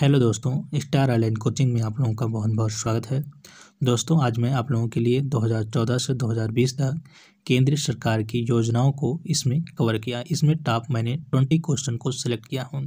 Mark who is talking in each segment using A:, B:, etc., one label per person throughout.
A: hello दोस्तों star island coaching में आप लोगों का बहुत बहुत स्वागत है दोस्तों आज मैं आप लोगों के लिए 2014 से 2020 तक केंद्र सरकार की योजनाओं को इसमें कवर किया इसमें टॉप मैंने 20 क्वेश्चन को सिलेक्ट किया हूं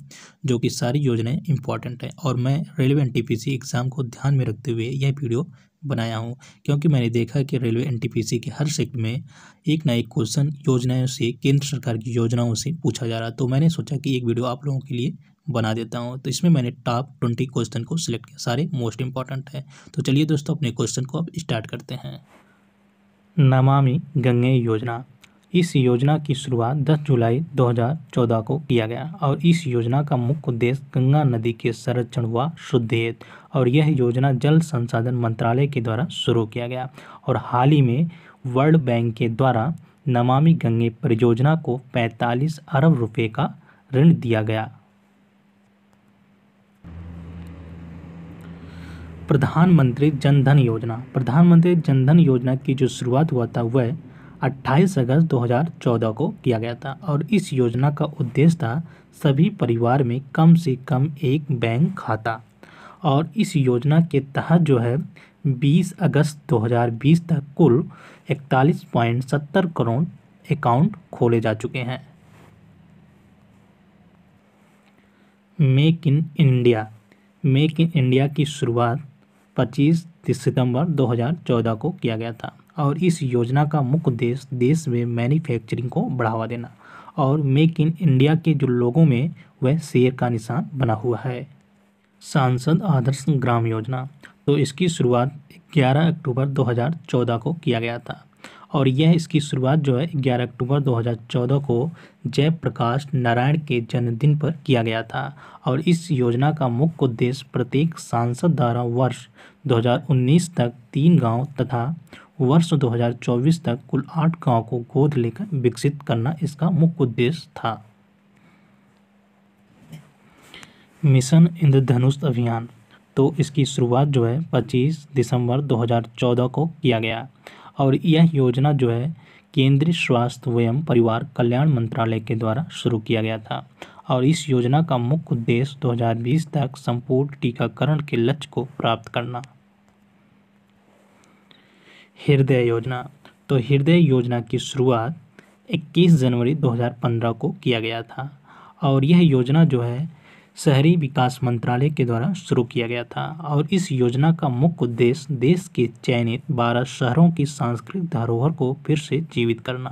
A: जो कि सारी योजनाएं इंपॉर्टेंट हैं और मैं रेलवे एन एग्ज़ाम को ध्यान में रखते हुए यह वीडियो बनाया हूँ क्योंकि मैंने देखा कि रेलवे एन के हर सेक्ट में एक ना एक क्वेश्चन योजनाओं से केंद्र सरकार की योजनाओं से पूछा जा रहा तो मैंने सोचा कि एक वीडियो आप लोगों के लिए बना देता हूँ तो इसमें मैंने टॉप ट्वेंटी क्वेश्चन को सिलेक्ट किया सारे मोस्ट इंपॉर्टेंट है तो चलिए दोस्तों अपने क्वेश्चन को अब स्टार्ट करते हैं नमामि गंगे योजना इस योजना की शुरुआत 10 जुलाई 2014 को किया गया और इस योजना का मुख्य उद्देश्य गंगा नदी के संरक्षण व शुद्धियत और यह योजना जल संसाधन मंत्रालय के द्वारा शुरू किया गया और हाल ही में वर्ल्ड बैंक के द्वारा नमामि गंगे परियोजना को 45 अरब रुपए का ऋण दिया गया प्रधानमंत्री जनधन योजना प्रधानमंत्री जनधन योजना की जो शुरुआत हुआ था वह 28 अगस्त 2014 को किया गया था और इस योजना का उद्देश्य था सभी परिवार में कम से कम एक बैंक खाता और इस योजना के तहत जो है 20 अगस्त 2020 तक कुल सत्तर करोड़ अकाउंट खोले जा चुके हैं make in India make in India की शुरुआत 25 सितंबर 2014 को किया गया था और इस योजना का मुख्य उद्देश्य देश में मैन्युफैक्चरिंग को बढ़ावा देना और मेक इन इंडिया के जो लोगों में वह शेयर का निशान बना हुआ है सांसद आदर्श ग्राम योजना तो इसकी शुरुआत 11 अक्टूबर 2014 को किया गया था और यह इसकी शुरुआत जो है 11 अक्टूबर 2014 को जयप्रकाश नारायण के जन्मदिन पर किया गया था और इस योजना का मुख्य उद्देश्य प्रत्येक सांसद द्वारा वर्ष 2019 तक तीन गांव तथा वर्ष 2024 तक कुल आठ गांव को गोद लेकर विकसित करना इसका मुख्य उद्देश्य था मिशन इंद्रधनुष अभियान तो इसकी शुरुआत जो है 25 दिसंबर 2014 को किया गया और यह योजना जो है केंद्रीय स्वास्थ्य एवं परिवार कल्याण मंत्रालय के द्वारा शुरू किया गया था और इस योजना का मुख्य उद्देश्य 2020 तक संपूर्ण टीकाकरण के लक्ष्य को प्राप्त करना हृदय योजना तो हृदय योजना की शुरुआत 21 जनवरी 2015 को किया गया था और यह योजना जो है शहरी विकास मंत्रालय के द्वारा शुरू किया गया था और इस योजना का मुख्य उद्देश्य देश के चयनित बारह शहरों की सांस्कृतिक धरोहर को फिर से जीवित करना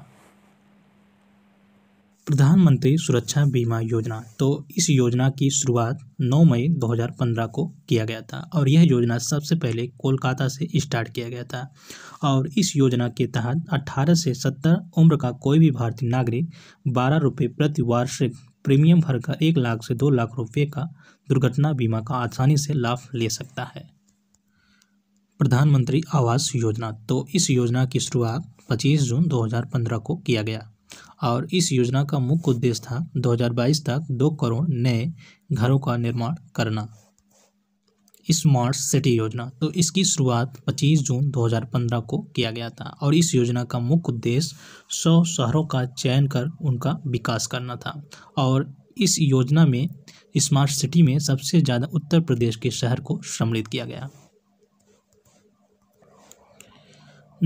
A: प्रधानमंत्री सुरक्षा बीमा योजना तो इस योजना की शुरुआत 9 मई 2015 को किया गया था और यह योजना सबसे पहले कोलकाता से स्टार्ट किया गया था और इस योजना के तहत 18 से 70 उम्र का कोई भी भारतीय नागरिक बारह रुपये प्रति वार्षिक प्रीमियम भरकर एक लाख से दो लाख रुपये का दुर्घटना बीमा का आसानी से लाभ ले सकता है प्रधानमंत्री आवास योजना तो इस योजना की शुरुआत 25 जून 2015 को किया गया और इस योजना का मुख्य उद्देश्य था 2022 तक दो करोड़ नए घरों का निर्माण करना स्मार्ट सिटी योजना तो इसकी शुरुआत 25 जून 2015 को किया गया था और इस योजना का मुख्य उद्देश्य सौ शहरों का चयन कर उनका विकास करना था और इस योजना में स्मार्ट सिटी में सबसे ज़्यादा उत्तर प्रदेश के शहर को सम्मिलित किया गया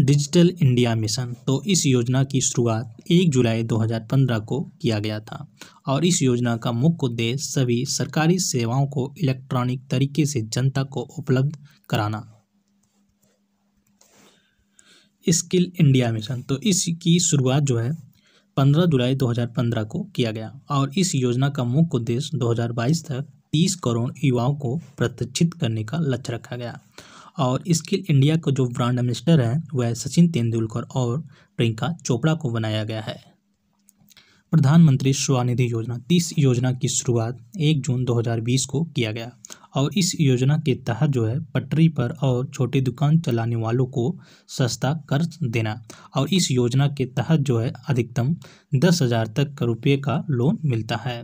A: डिजिटल इंडिया मिशन तो इस योजना की शुरुआत 1 जुलाई 2015 को किया गया था और इस योजना का मुख्य उद्देश्य सभी सरकारी सेवाओं को इलेक्ट्रॉनिक तरीके से जनता को उपलब्ध कराना स्किल इंडिया मिशन तो इसकी शुरुआत जो है 15 जुलाई 2015 को किया गया और इस योजना का मुख्य उद्देश्य 2022 तक 30 करोड़ युवाओं को प्रतिष्ठित करने का लक्ष्य रखा गया और स्किल इंडिया का जो ब्रांड एम्बेसडर है वह सचिन तेंदुलकर और प्रियंका चोपड़ा को बनाया गया है प्रधानमंत्री स्वानिधि योजना तीस योजना की शुरुआत एक जून 2020 को किया गया और इस योजना के तहत जो है पटरी पर और छोटी दुकान चलाने वालों को सस्ता कर्ज देना और इस योजना के तहत जो है अधिकतम दस हज़ार तक का रुपये का लोन मिलता है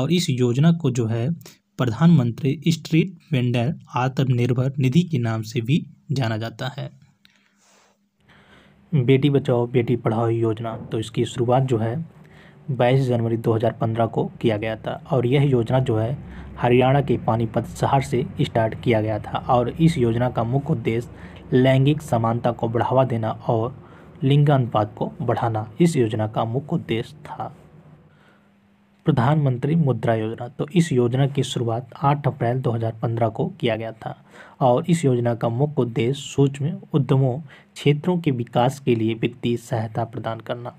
A: और इस योजना को जो है प्रधानमंत्री स्ट्रीट वेंडर आत्मनिर्भर निधि के नाम से भी जाना जाता है बेटी बचाओ बेटी पढ़ाओ योजना तो इसकी शुरुआत जो है 22 जनवरी 2015 को किया गया था और यह योजना जो है हरियाणा के पानीपत शहर से स्टार्ट किया गया था और इस योजना का मुख्य उद्देश्य लैंगिक समानता को बढ़ावा देना और लिंगानुपात को बढ़ाना इस योजना का मुख्य उद्देश्य था प्रधानमंत्री मुद्रा योजना तो इस योजना की शुरुआत 8 अप्रैल 2015 को किया गया था और इस योजना का मुख्य उद्देश्य सूक्ष्म उद्यमों क्षेत्रों के विकास के लिए वित्तीय सहायता प्रदान करना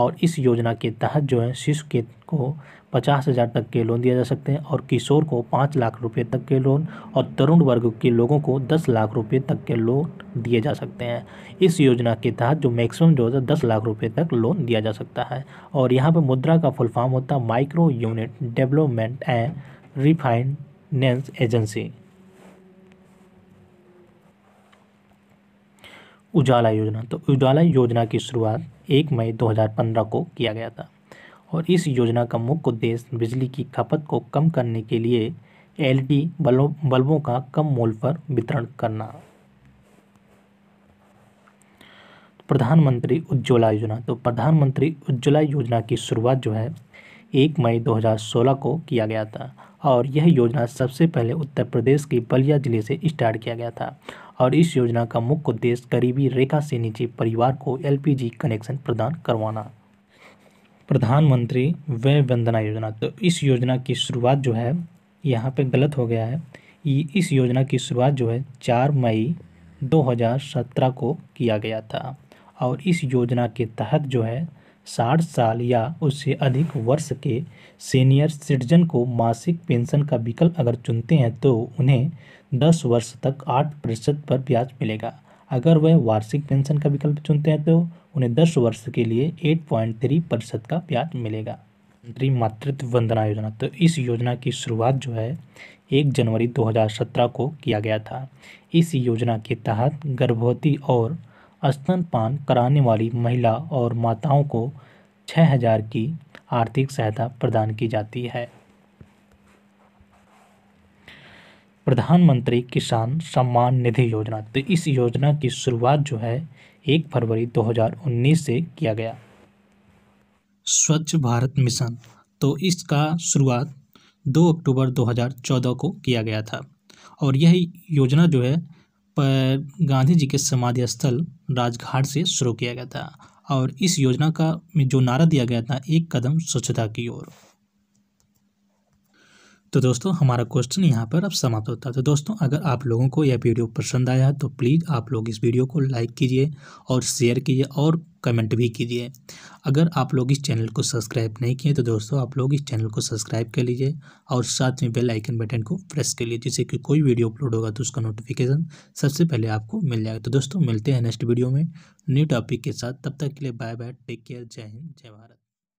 A: और इस योजना के तहत जो है शिशु के को पचास हज़ार तक के लोन दिया जा सकते हैं और किशोर को पाँच लाख रुपए तक के लोन और तरुण वर्ग के लोगों को दस लाख रुपए तक के लोन दिए जा सकते हैं इस योजना के तहत जो मैक्सिमम जो है दस लाख रुपए तक लोन दिया जा सकता है और यहाँ पर मुद्रा का फुल फॉर्म होता है micro unit development and refinance agency Ujala योजना तो उजाला योजना की शुरुआत एक मई 2015 को किया गया था और इस योजना का मुख्य उद्देश्य बिजली की खपत को कम करने के लिए एलईडी बल्बों बल्बों का कम मोल पर वितरण करना प्रधानमंत्री उज्ज्वला योजना तो प्रधानमंत्री उज्ज्वला योजना की शुरुआत जो है एक मई 2016 को किया गया था और यह योजना सबसे पहले उत्तर प्रदेश के बलिया ज़िले से स्टार्ट किया गया था और इस योजना का मुख्य उद्देश्य गरीबी रेखा से नीचे परिवार को एलपीजी कनेक्शन प्रदान करवाना प्रधानमंत्री व्यय वंदना योजना तो इस योजना की शुरुआत जो है यहाँ पे गलत हो गया है इस योजना की शुरुआत जो है चार मई 2017 को किया गया था और इस योजना के तहत जो है साठ साल या उससे अधिक वर्ष के सीनियर सिटीजन को मासिक पेंशन का विकल्प अगर चुनते हैं तो उन्हें दस वर्ष तक आठ प्रतिशत पर ब्याज मिलेगा अगर वह वार्षिक पेंशन का विकल्प चुनते हैं तो उन्हें दस वर्ष के लिए एट पॉइंट थ्री प्रतिशत का ब्याज मिलेगा प्रधानमंत्री मातृत्व वंदना योजना तो इस योजना की शुरुआत जो है एक जनवरी दो को किया गया था इस योजना के तहत गर्भवती और स्तनपान कराने वाली महिला और माताओं को छः हजार की आर्थिक सहायता प्रदान की जाती है प्रधानमंत्री किसान सम्मान निधि योजना तो इस योजना की शुरुआत जो है एक फरवरी 2019 से किया गया स्वच्छ भारत मिशन तो इसका शुरुआत 2 अक्टूबर 2014 को किया गया था और यह योजना जो है पर गांधी जी के समाधि स्थल राजघाट से शुरू किया गया था और इस योजना का में जो नारा दिया गया था एक कदम स्वच्छता की ओर तो दोस्तों हमारा क्वेश्चन यहाँ पर अब समाप्त होता है तो दोस्तों अगर आप लोगों को यह वीडियो पसंद आया तो प्लीज़ आप लोग इस वीडियो को लाइक कीजिए और शेयर कीजिए और कमेंट भी कीजिए अगर आप लोग इस चैनल को सब्सक्राइब नहीं किए तो दोस्तों आप लोग इस चैनल को सब्सक्राइब कर लीजिए और साथ में बेल आइकन बटन को प्रेस कर लीजिए जिससे कि कोई वीडियो अपलोड होगा तो उसका नोटिफिकेशन सबसे पहले आपको मिल जाएगा तो दोस्तों मिलते हैं नेक्स्ट वीडियो में न्यू टॉपिक के साथ तब तक के लिए बाय बाय टेक केयर जय हिंद जय भारत